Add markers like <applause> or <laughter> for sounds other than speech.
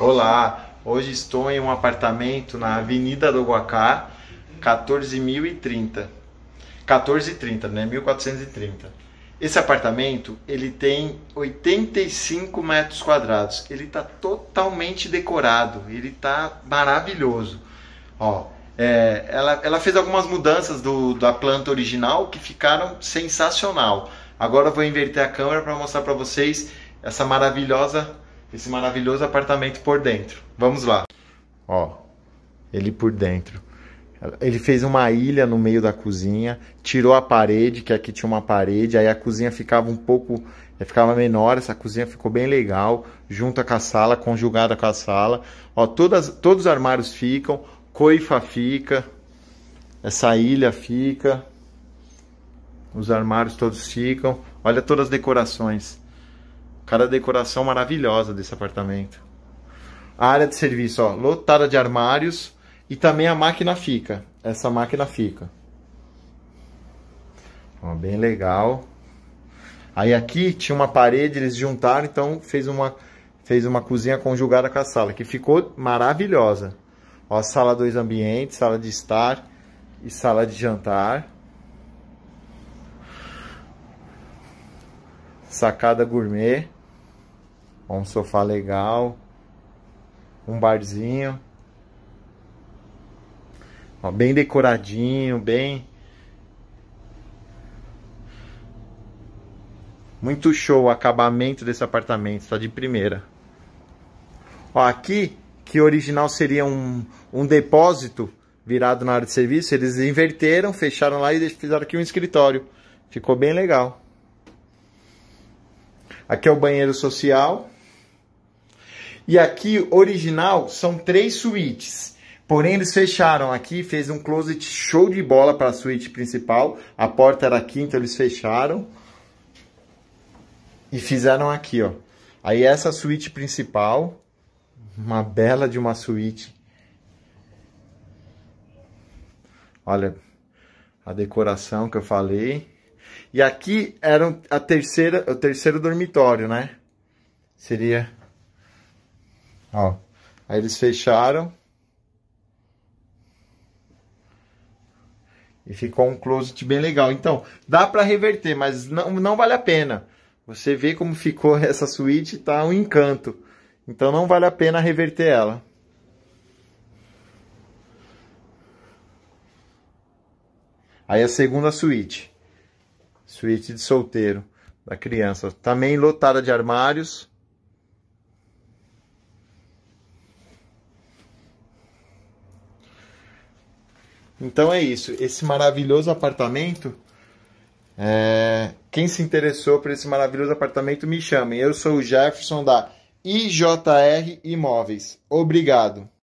Olá, hoje estou em um apartamento na Avenida do Guacá, 14.030. 1430, né? 1430. Esse apartamento, ele tem 85 metros quadrados. Ele está totalmente decorado, ele está maravilhoso. Ó, é, ela, ela, fez algumas mudanças do, da planta original que ficaram sensacional. Agora eu vou inverter a câmera para mostrar para vocês essa maravilhosa esse maravilhoso apartamento por dentro. Vamos lá. Ó, ele por dentro. Ele fez uma ilha no meio da cozinha, tirou a parede, que aqui tinha uma parede, aí a cozinha ficava um pouco, eh, ficava menor, essa cozinha ficou bem legal, junto com a sala, conjugada com a sala. Ó, todas, todos os armários ficam, coifa fica, essa ilha fica, os armários todos ficam. Olha todas as decorações. Cada decoração maravilhosa desse apartamento. A área de serviço, ó, lotada de armários e também a máquina fica. Essa máquina fica. Ó, bem legal. Aí aqui tinha uma parede, eles juntaram, então fez uma, fez uma cozinha conjugada com a sala, que ficou maravilhosa. Ó, sala dois ambientes, sala de estar e sala de jantar. Sacada gourmet um sofá legal, um barzinho. Ó, bem decoradinho, bem... Muito show o acabamento desse apartamento, está de primeira. Ó, aqui, que original seria um, um depósito virado na área de serviço, eles inverteram, fecharam lá e fizeram aqui um escritório. Ficou bem legal. Aqui é o banheiro social. E aqui, original, são três suítes. Porém, eles fecharam aqui, fez um closet show de bola para a suíte principal. A porta era aqui, então eles fecharam. E fizeram aqui, ó. Aí essa suíte principal, uma bela de uma suíte. Olha a decoração que eu falei. E aqui era a terceira, o terceiro dormitório, né? Seria Ó, aí eles fecharam. E ficou um closet bem legal. Então, dá para reverter, mas não, não vale a pena. Você vê como ficou <laughs> essa suíte, tá um encanto. Então não vale a pena reverter ela. Aí a segunda suíte. Suíte de solteiro da criança. Também lotada de armários. Então é isso. Esse maravilhoso apartamento. É... Quem se interessou por esse maravilhoso apartamento, me chame. Eu sou o Jefferson da IJR Imóveis. Obrigado.